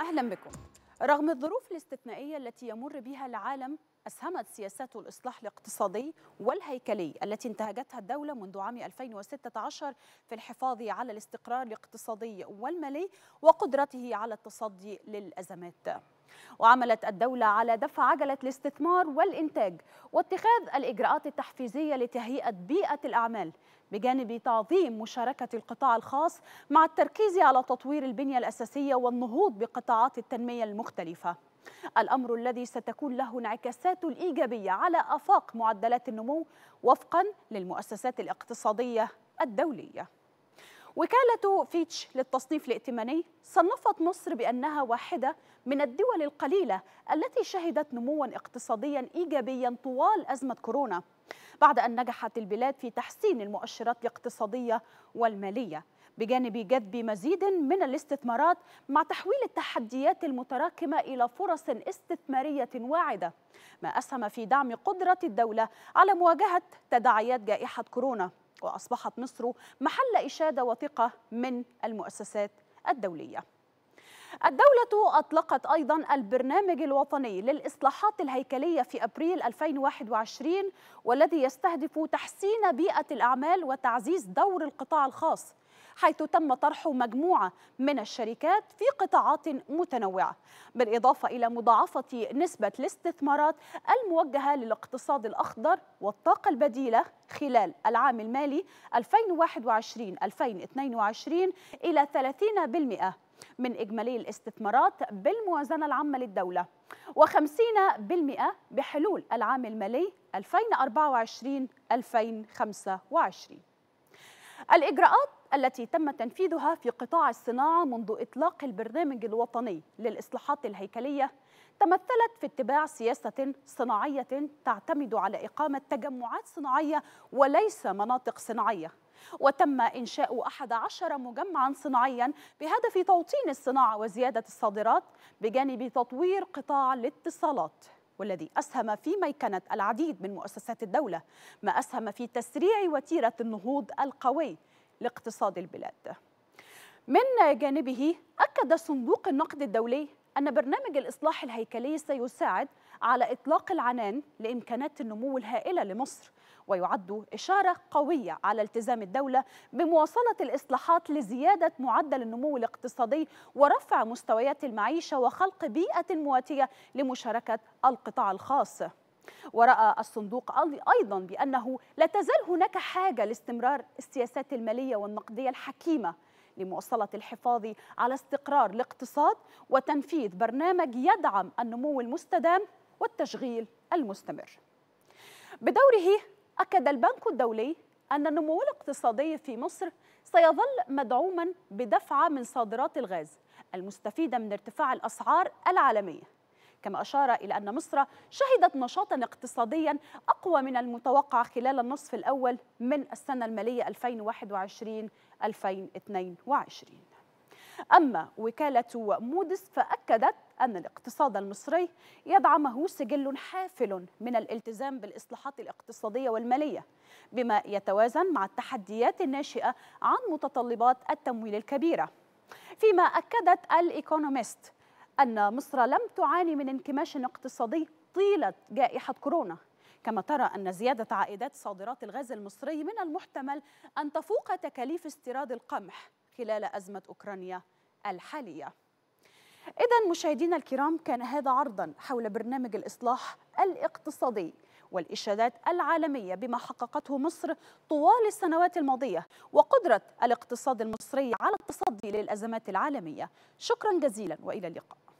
أهلا بكم رغم الظروف الاستثنائية التي يمر بها العالم أسهمت سياسات الإصلاح الاقتصادي والهيكلي التي انتهجتها الدولة منذ عام 2016 في الحفاظ على الاستقرار الاقتصادي والمالي وقدرته على التصدي للأزمات وعملت الدولة على دفع عجلة الاستثمار والإنتاج واتخاذ الإجراءات التحفيزية لتهيئة بيئة الأعمال بجانب تعظيم مشاركة القطاع الخاص مع التركيز على تطوير البنية الأساسية والنهوض بقطاعات التنمية المختلفة الأمر الذي ستكون له انعكاسات الإيجابية على آفاق معدلات النمو وفقا للمؤسسات الاقتصادية الدولية وكالة فيتش للتصنيف الائتماني صنفت مصر بأنها واحدة من الدول القليلة التي شهدت نموا اقتصاديا إيجابيا طوال أزمة كورونا بعد أن نجحت البلاد في تحسين المؤشرات الاقتصادية والمالية بجانب جذب مزيد من الاستثمارات مع تحويل التحديات المتراكمة إلى فرص استثمارية واعدة ما أسهم في دعم قدرة الدولة على مواجهة تداعيات جائحة كورونا وأصبحت مصر محل إشادة وثقة من المؤسسات الدولية الدولة أطلقت أيضا البرنامج الوطني للإصلاحات الهيكلية في أبريل 2021 والذي يستهدف تحسين بيئة الأعمال وتعزيز دور القطاع الخاص حيث تم طرح مجموعة من الشركات في قطاعات متنوعة بالإضافة إلى مضاعفة نسبة الاستثمارات الموجهة للاقتصاد الأخضر والطاقة البديلة خلال العام المالي 2021-2022 إلى 30% من إجمالي الاستثمارات بالموازنة العامة للدولة و50% بحلول العام المالي 2024-2025 الإجراءات التي تم تنفيذها في قطاع الصناعة منذ إطلاق البرنامج الوطني للإصلاحات الهيكلية تمثلت في اتباع سياسة صناعية تعتمد على إقامة تجمعات صناعية وليس مناطق صناعية وتم إنشاء أحد عشر مجمعا صناعيا بهدف توطين الصناعة وزيادة الصادرات بجانب تطوير قطاع الاتصالات والذي أسهم في ميكنة العديد من مؤسسات الدولة ما أسهم في تسريع وتيرة النهوض القوي لاقتصاد البلاد من جانبه أكد صندوق النقد الدولي أن برنامج الإصلاح الهيكلي سيساعد على إطلاق العنان لإمكانات النمو الهائلة لمصر ويعد إشارة قوية على التزام الدولة بمواصلة الإصلاحات لزيادة معدل النمو الاقتصادي ورفع مستويات المعيشة وخلق بيئة مواتية لمشاركة القطاع الخاص ورأى الصندوق أيضا بأنه لا تزال هناك حاجة لاستمرار السياسات المالية والنقدية الحكيمة لمواصلة الحفاظ على استقرار الاقتصاد وتنفيذ برنامج يدعم النمو المستدام والتشغيل المستمر. بدوره أكد البنك الدولي أن النمو الاقتصادي في مصر سيظل مدعوما بدفعة من صادرات الغاز المستفيدة من ارتفاع الأسعار العالمية كما أشار إلى أن مصر شهدت نشاطا اقتصاديا أقوى من المتوقع خلال النصف الأول من السنة المالية 2021 2022 أما وكالة مودس فأكدت أن الاقتصاد المصري يدعمه سجل حافل من الالتزام بالإصلاحات الاقتصادية والمالية بما يتوازن مع التحديات الناشئة عن متطلبات التمويل الكبيرة فيما أكدت الإيكونوميست أن مصر لم تعاني من انكماش اقتصادي طيلة جائحة كورونا كما ترى أن زيادة عائدات صادرات الغاز المصري من المحتمل أن تفوق تكاليف استيراد القمح خلال أزمة أوكرانيا الحالية إذا مشاهدينا الكرام كان هذا عرضا حول برنامج الإصلاح الاقتصادي والإشادات العالمية بما حققته مصر طوال السنوات الماضية وقدرة الاقتصاد المصري على التصدي للأزمات العالمية شكرا جزيلا وإلى اللقاء